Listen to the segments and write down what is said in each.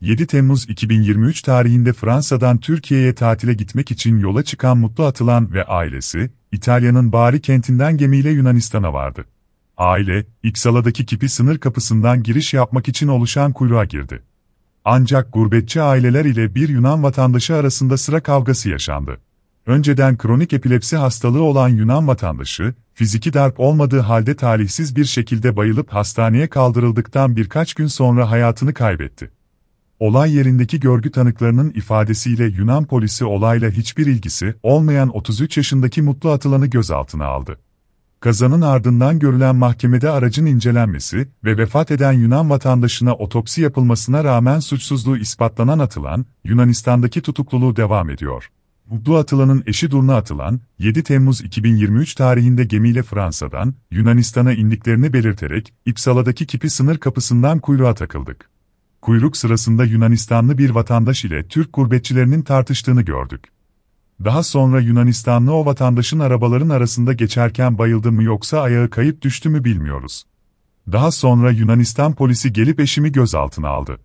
7 Temmuz 2023 tarihinde Fransa'dan Türkiye'ye tatile gitmek için yola çıkan Mutlu Atılan ve ailesi, İtalya'nın Bari kentinden gemiyle Yunanistan'a vardı. Aile, İksala'daki kipi sınır kapısından giriş yapmak için oluşan kuyruğa girdi. Ancak gurbetçi aileler ile bir Yunan vatandaşı arasında sıra kavgası yaşandı. Önceden kronik epilepsi hastalığı olan Yunan vatandaşı, fiziki darp olmadığı halde talihsiz bir şekilde bayılıp hastaneye kaldırıldıktan birkaç gün sonra hayatını kaybetti. Olay yerindeki görgü tanıklarının ifadesiyle Yunan polisi olayla hiçbir ilgisi olmayan 33 yaşındaki Mutlu Atılan'ı gözaltına aldı. Kazanın ardından görülen mahkemede aracın incelenmesi ve vefat eden Yunan vatandaşına otopsi yapılmasına rağmen suçsuzluğu ispatlanan Atılan, Yunanistan'daki tutukluluğu devam ediyor. Mutlu Atılan'ın eşi Durna Atılan, 7 Temmuz 2023 tarihinde gemiyle Fransa'dan Yunanistan'a indiklerini belirterek İpsala'daki kipi sınır kapısından kuyruğa takıldık kuyruk sırasında Yunanistanlı bir vatandaş ile Türk gurbetçilerinin tartıştığını gördük. Daha sonra Yunanistanlı o vatandaşın arabaların arasında geçerken bayıldı mı yoksa ayağı kayıp düştü mü bilmiyoruz. Daha sonra Yunanistan polisi gelip eşimi gözaltına aldı.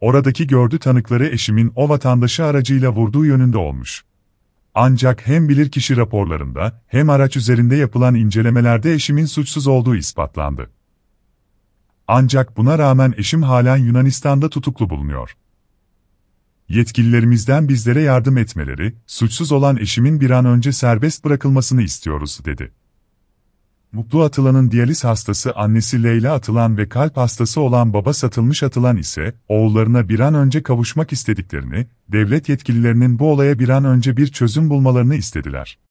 Oradaki gördü tanıkları eşimin o vatandaşı aracıyla vurduğu yönünde olmuş. Ancak hem bilirkişi raporlarında hem araç üzerinde yapılan incelemelerde eşimin suçsuz olduğu ispatlandı. Ancak buna rağmen eşim halen Yunanistan'da tutuklu bulunuyor. Yetkililerimizden bizlere yardım etmeleri, suçsuz olan eşimin bir an önce serbest bırakılmasını istiyoruz, dedi. Mutlu Atılan'ın diyaliz hastası annesi Leyla Atılan ve kalp hastası olan baba Satılmış Atılan ise, oğullarına bir an önce kavuşmak istediklerini, devlet yetkililerinin bu olaya bir an önce bir çözüm bulmalarını istediler.